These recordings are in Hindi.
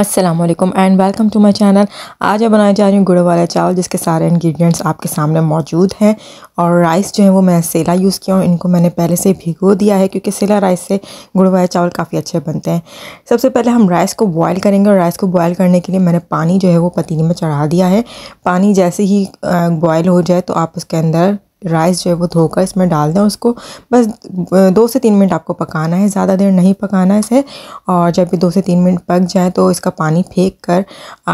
Aslam and welcome to my channel आज मैं बनाने जा रही हूँ गुड़ वाला चावल जिसके सारे इंग्रेडिएंट्स आपके सामने मौजूद हैं और राइस जो है वो मैं सेला यूज़ किया हूँ इनको मैंने पहले से भिगो दिया है क्योंकि सेला राइस से गुड़ वाला चावल काफ़ी अच्छे बनते हैं सबसे पहले हम राइस को बॉयल करेंगे और राइस को बॉयल करने के लिए मैंने पानी जो है वो पतीली में चढ़ा दिया है पानी जैसे ही बॉयल हो जाए तो आप उसके अंदर राइस जो है वो धोकर इसमें डाल दें उसको बस दो से तीन मिनट आपको पकाना है ज़्यादा देर नहीं पकाना है इसे और जब भी दो से तीन मिनट पक जाए तो इसका पानी फेंक कर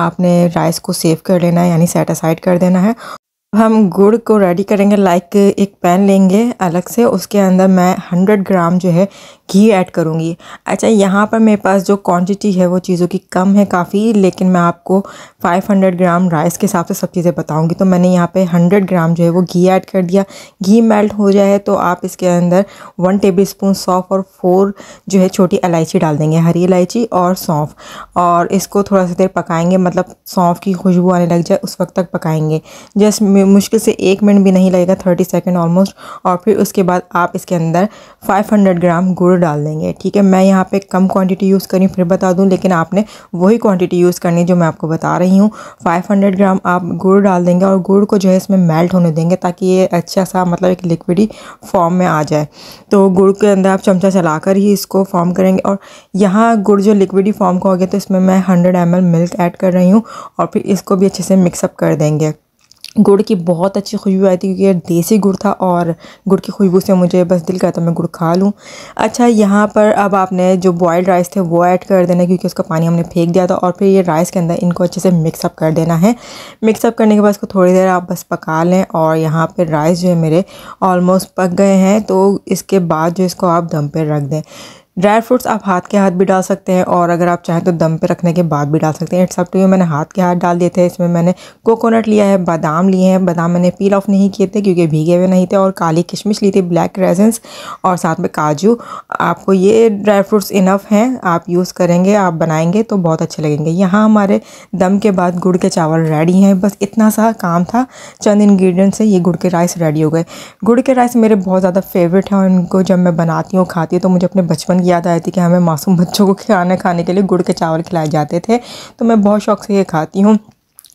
आपने राइस को सेव कर लेना है यानी सेट असाइड कर देना है हम गुड़ को रेडी करेंगे लाइक एक पैन लेंगे अलग से उसके अंदर मैं 100 ग्राम जो है घी ऐड करूँगी अच्छा यहाँ पर मेरे पास जो क्वांटिटी है वो चीज़ों की कम है काफ़ी लेकिन मैं आपको 500 ग्राम राइस के हिसाब से सब चीज़ें बताऊँगी तो मैंने यहाँ पे 100 ग्राम जो है वो घी ऐड कर दिया घी मेल्ट हो जाए तो आप इसके अंदर वन टेबल स्पून सौंफ और फोर जो है छोटी इलायची डाल देंगे हरी इलायची और सौंफ और इसको थोड़ा सा देर पकाएँगे मतलब सौंफ की खुशबू आने लग जाए उस वक्त तक पकाएँगे जस्ट मुश्किल से एक मिनट भी नहीं लगेगा थर्टी सेकेंड ऑलमोस्ट और फिर उसके बाद आप इसके अंदर 500 ग्राम गुड़ डाल देंगे ठीक है मैं यहाँ पे कम क्वांटिटी यूज़ करी फिर बता दूँ लेकिन आपने वही क्वांटिटी यूज़ करनी जो मैं आपको बता रही हूँ 500 ग्राम आप गुड़ डाल देंगे और गुड़ को जो है इसमें मेल्ट होने देंगे ताकि ये अच्छा सा मतलब एक लिक्विडी फॉर्म में आ जाए तो गुड़ के अंदर आप चमचा कर ही इसको फॉर्म करेंगे और यहाँ गुड़ जो लिक्विडी फॉर्म का हो गया तो इसमें मैं हंड्रेड एम मिल्क ऐड कर रही हूँ और फिर इसको भी अच्छे से मिक्सअप कर देंगे गुड़ की बहुत अच्छी खुशबू आई थी क्योंकि देसी गुड़ था और गुड़ की खुशबू से मुझे बस दिल करता मैं गुड़ खा लूँ अच्छा यहाँ पर अब आपने जो बॉयल्ड राइस थे वो ऐड कर देना क्योंकि उसका पानी हमने फेंक दिया था और फिर ये राइस के अंदर इनको अच्छे से मिक्सअप कर देना है मिक्सअप करने के बाद इसको थोड़ी देर आप बस पका लें और यहाँ पर राइस जो है मेरे ऑलमोस्ट पक गए हैं तो इसके बाद जो इसको आप दम पर रख दें ड्राई फ्रूट्स आप हाथ के हाथ भी डाल सकते हैं और अगर आप चाहें तो दम पे रखने के बाद भी डाल सकते हैं इट्स अप टू यू मैंने हाथ के हाथ डाल दिए थे इसमें मैंने कोकोनट लिया है बादाम लिए हैं बादाम मैंने पील ऑफ नहीं किए थे क्योंकि भीगे हुए नहीं थे और काली किशमिश ली थी ब्लैक रेजेंस और साथ में काजू आपको ये ड्राई फ्रूट्स इनफ हैं आप यूज़ करेंगे आप बनाएंगे तो बहुत अच्छे लगेंगे यहाँ हमारे दम के बाद गुड़ के चावल रेडी हैं बस इतना सा काम था चंद इन्ग्रीडियंट्स से ये गुड़ के राइस रेडी हो गए गुड़ के राइस मेरे बहुत ज़्यादा फेवरेट हैं और इनको जब मैं बनाती हूँ खाती हूँ तो मुझे अपने बचपन याद आई थी कि हमें मासूम बच्चों को खाना खाने के लिए गुड़ के चावल खिलाए जाते थे तो मैं बहुत शौक से ये खाती हूँ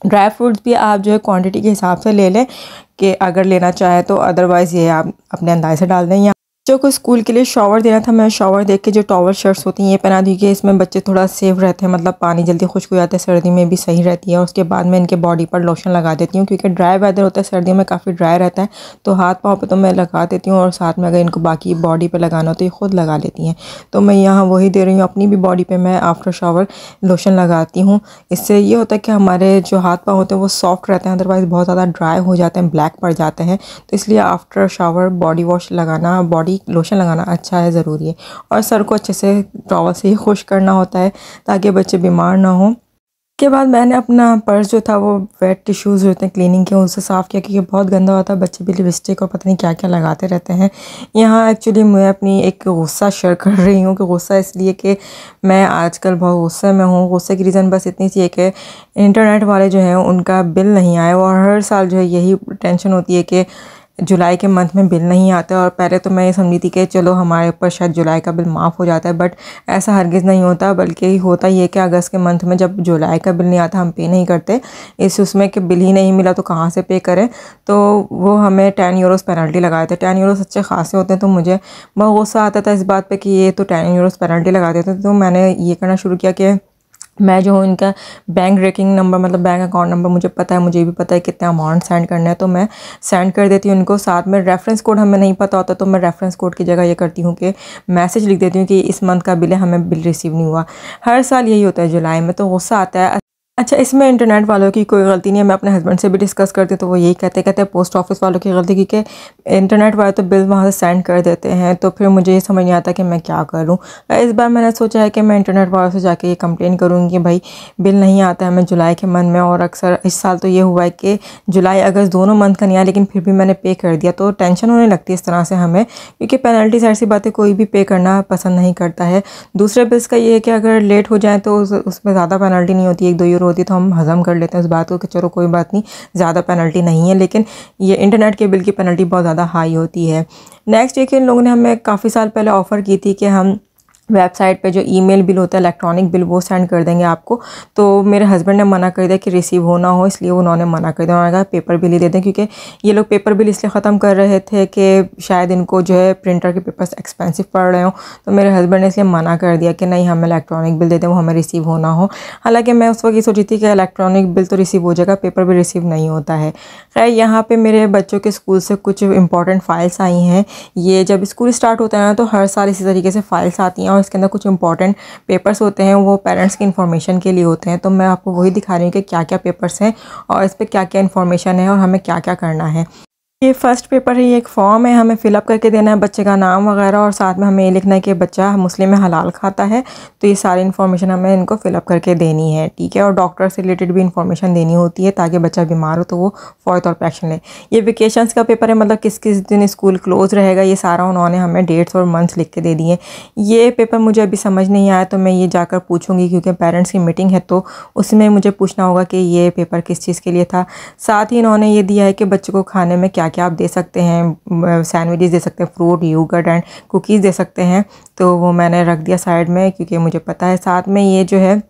ड्राई फ्रूट्स भी आप जो है क्वांटिटी के हिसाब से ले लें कि अगर लेना चाहे तो अदरवाइज़ ये आप अपने अंदाज से डाल दें या जो को स्कूल के लिए शॉवर देना था मैं शॉवर देख के जो टॉवर शर्ट्स होती हैं ये पहना दी कि इसमें बच्चे थोड़ा सेफ रहते हैं मतलब पानी जल्दी खुश्क हो जाता है सर्दी में भी सही रहती है और उसके बाद मैं इनके बॉडी पर लोशन लगा देती हूँ क्योंकि ड्राई वेदर होता है सर्दियों में काफ़ी ड्राई रहता है तो हाथ पाँव पर तो मैं लगा देती हूँ और साथ में अगर इनको बाकी बॉडी पर लगाना हो तो ये खुद लगा लेती हैं तो मैं यहाँ वही दे रही हूँ अपनी भी बॉडी पर मैं आफ्टर शॉवर लोशन लगाती हूँ इससे ये होता है कि हमारे जो हाथ पाँव होते हैं वो सॉफ्ट रहते हैं अदरवाइज़ बहुत ज़्यादा ड्राई हो जाते हैं ब्लैक पड़ जाते हैं तो इसलिए आफ्टर शावर बॉडी वॉश लगाना बॉडी लोशन लगाना अच्छा है ज़रूरी है और सर को अच्छे से टॉवल से ही खुश करना होता है ताकि बच्चे बीमार ना हो के बाद मैंने अपना पर्स जो था वो वेट टिश्यूज़ जो होते हैं क्लीनिंग के उनसे साफ़ किया क्योंकि बहुत गंदा होता है बच्चे भी लिपस्टिक और पता नहीं क्या क्या लगाते रहते हैं यहाँ एक्चुअली मैं अपनी एक गुस्सा शेयर कर रही हूँ कि गुस्सा इसलिए कि मैं आजकल बहुत गुस्से में हूँ गुस्से की रीज़न बस इतनी सी है कि इंटरनेट वाले जो हैं उनका बिल नहीं आया और हर साल जो है यही टेंशन होती है कि जुलाई के मंथ में बिल नहीं आता और पहले तो मैं ये समझी थी कि चलो हमारे ऊपर शायद जुलाई का बिल माफ़ हो जाता है बट ऐसा हरगिज़ नहीं होता बल्कि होता ये कि अगस्त के मंथ में जब जुलाई का बिल नहीं आता हम पे नहीं करते इस उसमें कि बिल ही नहीं मिला तो कहाँ से पे करें तो वो हमें टेन यूरोज़ पेनल्टी लगाए थे टेन यूरोज़ अच्छे खासे होते हैं तो मुझे बहुत गुस्सा आता था इस बात पर कि ये तो टेन यूरोज़ पेनल्टी लगाते थे तो मैंने ये करना शुरू किया कि मैं जो हूँ इनका बैंक रेकिंग नंबर मतलब बैंक अकाउंट नंबर मुझे पता है मुझे भी पता है कितना अमाउंट सेंड करना है तो मैं सेंड कर देती हूँ इनको साथ में रेफरेंस कोड हमें नहीं पता होता तो मैं रेफरेंस कोड की जगह ये करती हूँ कि मैसेज लिख देती हूँ कि इस मंथ का बिल है हमें बिल रिसीव नहीं हुआ हर साल यही होता है जुलाई में तो गुस्सा आता है अच्छा इसमें इंटरनेट वालों की कोई गलती नहीं है मैं अपने हस्बैंड से भी डिस्कस करती हूँ तो वो यही कहते कहते हैं पोस्ट ऑफिस वालों की गलती क्योंकि इंटरनेट वाले तो बिल वहाँ से सेंड कर देते हैं तो फिर मुझे ये समझ नहीं आता कि मैं क्या करूँ इस बार मैंने सोचा है कि मैं इंटरनेट वालों से जाके ये कंप्लेन करूँगी कि भाई बिल नहीं आता है मैं जुलाई के मंथ में और अक्सर इस साल तो ये हुआ है कि जुलाई अगस्त दोनों मंथ का नहीं आया लेकिन फिर भी मैंने पे कर दिया तो टेंशन होने लगती है इस तरह से हमें क्योंकि पेनल्टी ऐसी बातें कोई भी पे करना पसंद नहीं करता है दूसरे बिल्स का ये है कि अगर लेट हो जाए तो उसमें ज़्यादा पेनल्टी नहीं होती एक दो यूरो होती है तो हम हज़म कर लेते हैं उस बात को कि चलो कोई बात नहीं ज़्यादा पेनल्टी नहीं है लेकिन ये इंटरनेट के बिल की पेनल्टी बहुत ज़्यादा हाई होती है नेक्स्ट एक इन लोगों ने हमें काफ़ी साल पहले ऑफ़र की थी कि हम वेबसाइट पे जो ईमेल बिल होता है इलेक्ट्रॉनिक बिल वो सेंड कर देंगे आपको तो मेरे हस्बैंड ने मना कर दिया कि रिसीव होना हो इसलिए उन्होंने मना कर दिया उन्होंने कहा पेपर बिल ही दे दें क्योंकि ये लोग पेपर बिल इसलिए ख़त्म कर रहे थे कि शायद इनको जो है प्रिंटर के पेपर्स एक्सपेंसिव पड़ रहे हों तो मेरे हस्बैंड ने इसलिए मना कर दिया कि नहीं हमें इलेक्ट्रॉनिक बिल दे दें वो हमें रिसीव होना हो हालाँकि मैं उस वक्त ये सोची थी कि इलेक्ट्रॉनिक बिल तो रिसीव हो जाएगा पेपर बिल रिसीव नहीं होता है खैर यहाँ पर मेरे बच्चों के स्कूल से कुछ इंपॉर्टेंट फ़ाइल्स आई हैं ये जब स्कूल स्टार्ट होता है ना तो हर साल इसी तरीके से फ़ाइल्स आती हैं और इसके अंदर कुछ इंपॉर्टेंट पेपर्स होते हैं वो पेरेंट्स की इन्फॉर्मेशन के लिए होते हैं तो मैं आपको वही दिखा रही हूँ कि क्या क्या पेपर्स हैं और इस पर क्या क्या इन्फॉर्मेशन है और हमें क्या क्या करना है ये फर्स्ट पेपर है ये एक फॉर्म है हमें फिलअप करके देना है बच्चे का नाम वगैरह और साथ में हमें ये लिखना है कि बच्चा मुस्लिम में हलाल खाता है तो ये सारी इन्फॉर्मेशन हमें इनको फिलअप करके देनी है ठीक है और डॉक्टर से रिलेटेड भी इन्फॉर्मेशन देनी होती है ताकि बच्चा बीमार हो तो वो फौरी तौर पर एक्शन ले ये वेकेशन का पेपर है मतलब किस किस दिन स्कूल क्लोज रहेगा ये सारा उन्होंने हमें डेट्स और मंथ्स लिख के दे दिए ये पेपर मुझे अभी समझ नहीं आया तो मैं ये जाकर पूछूँगी क्योंकि पेरेंट्स की मीटिंग है तो उसमें मुझे पूछना होगा कि ये पेपर किस चीज़ के लिए था साथ ही इन्होंने ये दिया है कि बच्चे को खाने में क्या क्या क्या आप दे सकते हैं सैंडविचेस दे सकते हैं फ्रूट योगर्ट एंड कुकीज़ दे सकते हैं तो वो मैंने रख दिया साइड में क्योंकि मुझे पता है साथ में ये जो है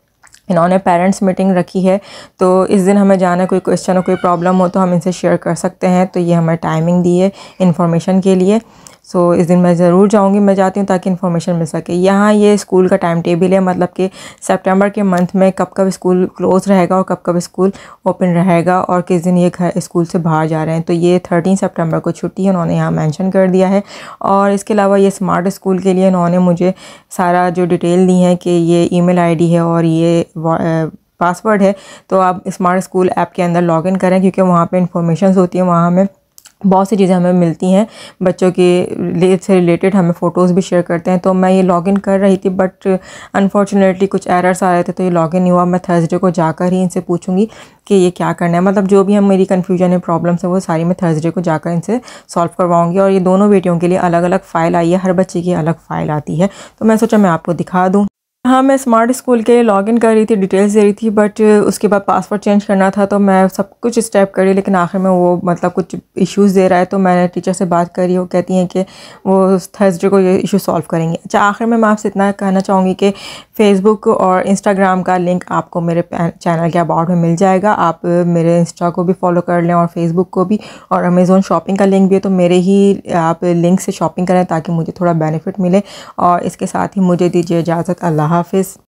इन्होंने पेरेंट्स मीटिंग रखी है तो इस दिन हमें जाना कोई क्वेश्चन हो कोई प्रॉब्लम हो तो हम इनसे शेयर कर सकते हैं तो ये हमें टाइमिंग दी है इन्फॉर्मेशन के लिए सो so, इस दिन मैं ज़रूर जाऊँगी मैं जाती हूँ ताकि इन्फॉर्मेशन मिल सके यहाँ ये स्कूल का टाइम टेबल है मतलब कि सितंबर के मंथ में कब कब स्कूल क्लोज रहेगा और कब कब स्कूल ओपन रहेगा और किस दिन ये घर स्कूल से बाहर जा रहे हैं तो ये थर्टीन सेप्टेम्बर को छुट्टी है उन्होंने यहाँ मैंशन कर दिया है और इसके अलावा ये स्मार्ट स्कूल के लिए उन्होंने मुझे सारा जो डिटेल दी है कि ये ई मेल है और ये पासवर्ड है तो आप स्मार्ट स्कूल ऐप के अंदर लॉगिन करें क्योंकि वहाँ पे इंफॉर्मेशन होती है वहाँ में बहुत सी चीज़ें हमें मिलती हैं बच्चों के से रिलेटेड हमें फ़ोटोज़ भी शेयर करते हैं तो मैं ये लॉगिन कर रही थी बट अनफॉर्चुनेटली कुछ एरर्स आ रहे थे तो ये लॉगिन नहीं हुआ मैं थर्सडे को जाकर ही इनसे पूछूंगी कि ये क्या करना है मतलब जो भी हम मेरी कन्फ्यूजन है प्रॉब्लम्स है वो सारी मैं थर्सडे को जाकर इनसे सॉल्व करवाऊँगी और ये दोनों बेटियों के लिए अलग अलग फ़ाइल आई है हर बच्चे की अलग फ़ाइल आती है तो मैं सोचा मैं आपको दिखा दूँ हाँ मैं स्मार्ट स्कूल के लॉगिन कर रही थी डिटेल्स दे रही थी बट uh, उसके बाद पासवर्ड चेंज करना था तो मैं सब कुछ स्टेप करी लेकिन आखिर में वो मतलब कुछ इश्यूज़ दे रहा है तो मैंने टीचर से बात करी वो कहती हैं कि वो थर्सडे को ये इशू सॉल्व करेंगे अच्छा आखिर में मैं आपसे इतना कहना चाहूँगी कि फ़ेसबुक और इंस्टाग्राम का लिंक आपको मेरे चैनल के अबाउट में मिल जाएगा आप uh, मेरे इंस्टा को भी फॉलो कर लें और फेसबुक को भी और अमेज़ोन शॉपिंग का लिंक भी है तो मेरे ही आप लिंक से शॉपिंग करें ताकि मुझे थोड़ा बेनिफिट मिले और इसके साथ ही मुझे दीजिए इजाज़त अल्लाह हाफिज़